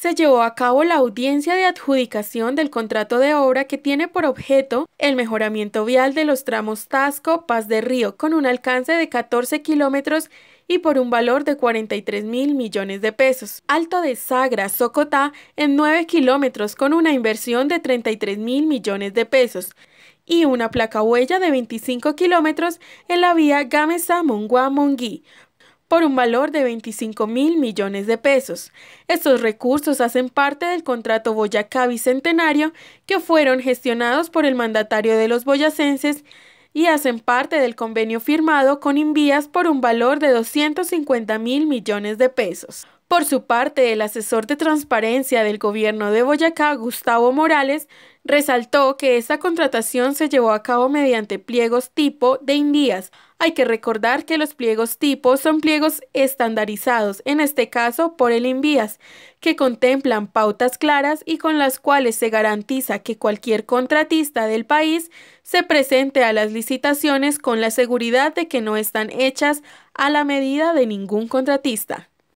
se llevó a cabo la audiencia de adjudicación del contrato de obra que tiene por objeto el mejoramiento vial de los tramos Tasco-Paz de Río con un alcance de 14 kilómetros y por un valor de 43 mil millones de pesos. Alto de Sagra, Socotá, en 9 kilómetros con una inversión de 33 mil millones de pesos y una placa huella de 25 kilómetros en la vía gamesa mongua por un valor de 25 mil millones de pesos. Estos recursos hacen parte del contrato Boyacá Bicentenario que fueron gestionados por el mandatario de los boyacenses y hacen parte del convenio firmado con Invías por un valor de 250 mil millones de pesos. Por su parte, el asesor de transparencia del gobierno de Boyacá, Gustavo Morales, resaltó que esta contratación se llevó a cabo mediante pliegos tipo de Indías. Hay que recordar que los pliegos tipo son pliegos estandarizados, en este caso por el Invías, que contemplan pautas claras y con las cuales se garantiza que cualquier contratista del país se presente a las licitaciones con la seguridad de que no están hechas a la medida de ningún contratista.